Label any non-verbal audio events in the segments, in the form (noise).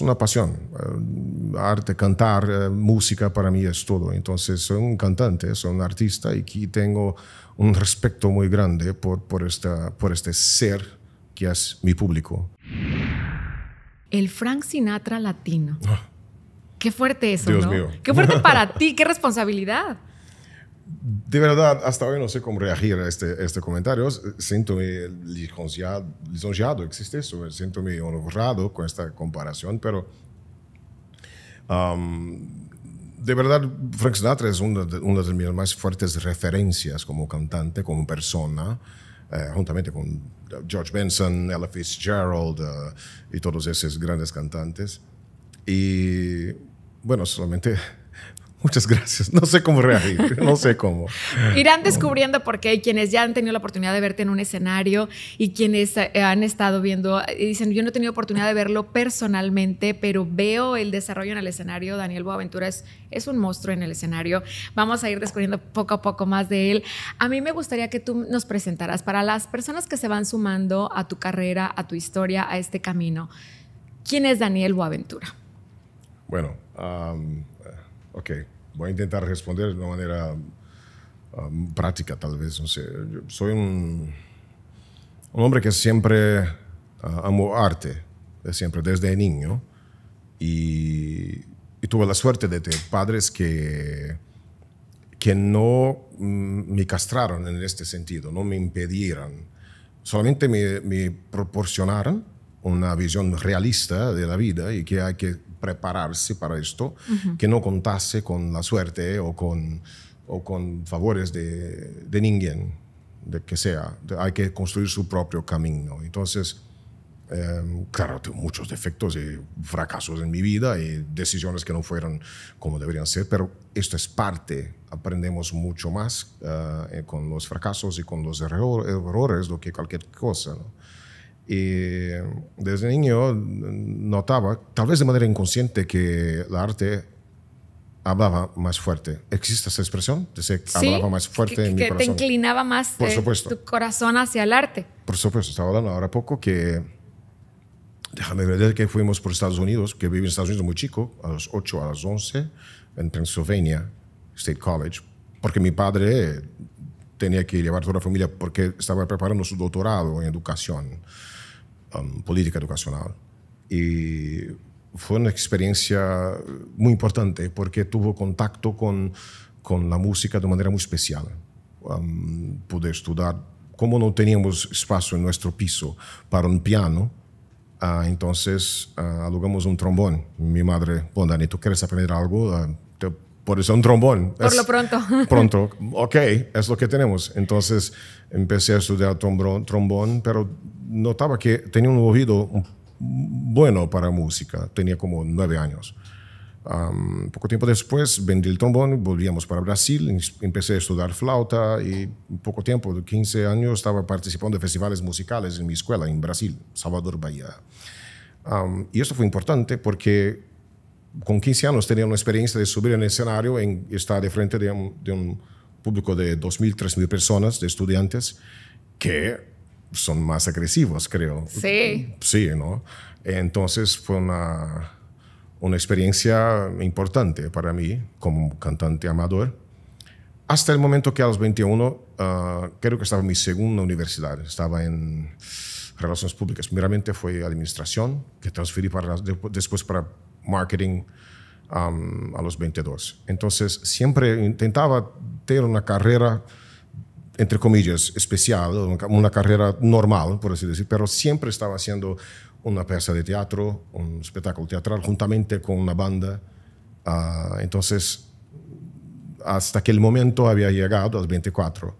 una pasión. Eh, arte, cantar, eh, música para mí es todo. Entonces soy un cantante, soy un artista y aquí tengo un respeto muy grande por, por, esta, por este ser que es mi público. El Frank Sinatra latino. Ah. Qué fuerte eso, Qué fuerte (laughs) para ti, qué responsabilidad de verdad, hasta hoy no sé cómo reagir a este, este comentario. siento eh, lisonjeado, lisonjeado, existe eso, muy honrado con esta comparación, pero de verdad, Frank Sinatra es una de, una de, mis más fuertes referencias como cantante, como persona, eh, juntamente con George Benson, Ella Fitzgerald eh, y todos esos grandes cantantes. Y bueno, solamente Muchas gracias. No sé cómo reagir, no sé cómo. Irán descubriendo por qué quienes ya han tenido la oportunidad de verte en un escenario y quienes eh, han estado viendo, dicen, yo no he tenido oportunidad de verlo personalmente, pero veo el desarrollo en el escenario. Daniel Boaventura es, es un monstruo en el escenario. Vamos a ir descubriendo poco a poco más de él. A mí me gustaría que tú nos presentaras para las personas que se van sumando a tu carrera, a tu historia, a este camino. ¿Quién es Daniel Boaventura? Bueno, Ok, voy a intentar responder de una manera um, práctica, tal vez. No sé. soy un, un, hombre que siempre amó uh, amo arte, siempre, desde niño. Y, tuve la suerte de tener padres que, que no me castraron en este sentido, no me impedieran, Solamente me, me proporcionaron una visión realista de la vida y que hay que prepararse para esto, que no contase con la suerte o con, o con favores de, de de que sea. Hay que construir su propio camino. Entonces, em, claro, tengo muchos defectos y fracasos en mi vida y decisiones que no fueron como deberían ser, pero esto es parte. Aprendemos mucho más eh, con los fracasos y con los errores, errores que cualquier cosa. Y desde niño notaba, tal vez de manera inconsciente, que el arte hablaba más fuerte. ¿Existe esa expresión? Dice, sí, hablaba más fuerte que, en mi que te inclinaba más eh, tu corazón hacia el arte. Por supuesto, estaba hablando ahora poco que, déjame ver, que fuimos por Estados Unidos, que viví en Estados Unidos muy chico, a los 8, a los 11, en Pennsylvania State College, porque mi padre tenía que llevar toda la familia porque estaba preparando su doctorado en educación. um, política educacional e foi uma experiência muito importante porque tive contato com com a música de maneira muito especial. Um, poder estudar, como não tínhamos espaço em nosso piso para um piano, uh, então uh, alugamos um trombone. Minha madre, bom, Dani, tu queres aprender algo? Uh, por eso un trombón. Por es, lo pronto. (laughs) Pronto, ok, es lo que tenemos. Entonces empecé a estudiar trombón, trombón, pero notaba que tenía un oído bueno para música, tenía como nueve años. poco tiempo después vendí el trombón, volvíamos para Brasil, empecé a estudiar flauta y poco tiempo, de 15 años, estaba participando de festivales musicales en mi escuela en Brasil, Salvador Bahía. y eso fue importante porque con 15 años tenía una experiencia de subir en el escenario, en estar de frente de un, de un público de 2.000, 3.000 personas, de estudiantes, que son más agresivos, creo. Sí. Sí, ¿no? Entonces fue una, una experiencia importante para mí como cantante amador. Hasta el momento que a los 21, ah, creo que estaba en mi segunda universidad, estaba en relaciones públicas. Primeramente fue administración, que transferí después para marketing um, a los 22. Entonces, siempre intentaba tener una carrera, entre comillas, especial, una carrera normal, por así decir, pero siempre estaba haciendo una pieza de teatro, un espectáculo teatral, juntamente con una banda. Ah, entonces, hasta aquel momento había llegado a los 24.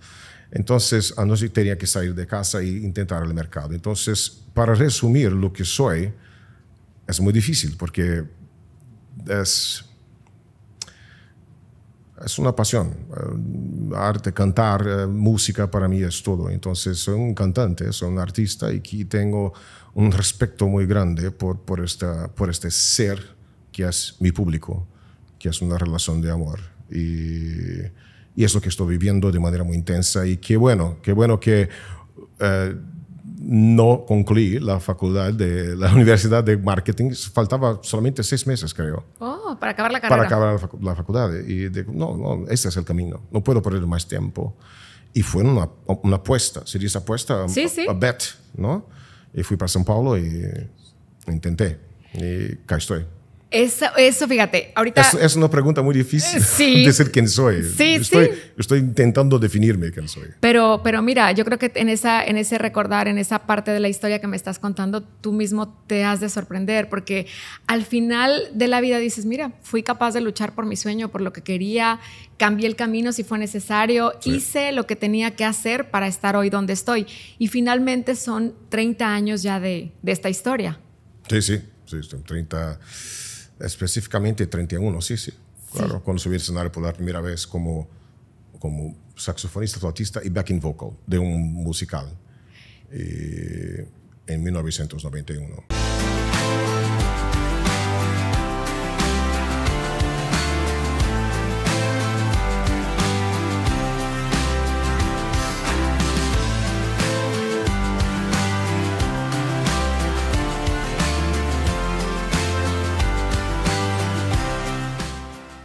Entonces, a no ser tenía que salir de casa e intentar el mercado. Entonces, para resumir lo que soy, es muy difícil porque es, es una pasión. Eh, arte, cantar, eh, música para mí es todo. Entonces soy un cantante, soy un artista y aquí tengo un respeto muy grande por, por, esta, por este ser que es mi público, que es una relación de amor. Y, y es lo que estoy viviendo de manera muy intensa y qué bueno, qué bueno que... Eh, no concluí la facultad de la (laughs) Universidad de Marketing. Faltaba solamente seis meses, creo. Oh, para acabar la carrera. Para acabar la, facultad. Y digo, no, no, este es el camino. No puedo perder más tiempo. Y fue una, una apuesta. sería esa apuesta, um, a, bet, ¿no? Y fui para São Paulo y intenté. Y acá estoy. Eso, fíjate, ahorita... Es, una pregunta muy difícil de (laughs) decir quién soy. estoy, estoy intentando definirme quién soy. Pero, pero mira, yo creo que en, esa, en ese recordar, en esa parte de la historia que me estás contando, tú mismo te has de sorprender, porque al final de la vida dices, mira, fui capaz de luchar por mi sueño, por lo que quería, cambié el camino si fue necesario, hice lo que tenía que hacer para estar hoy donde estoy. Y finalmente son 30 años ya de, esta historia. Sí, sí, sí, son 30 específicamente 31, sí, sí. Claro, cuando subí al escenario por la primera vez como, como saxofonista, flautista y backing vocal de un musical eh, en 1991.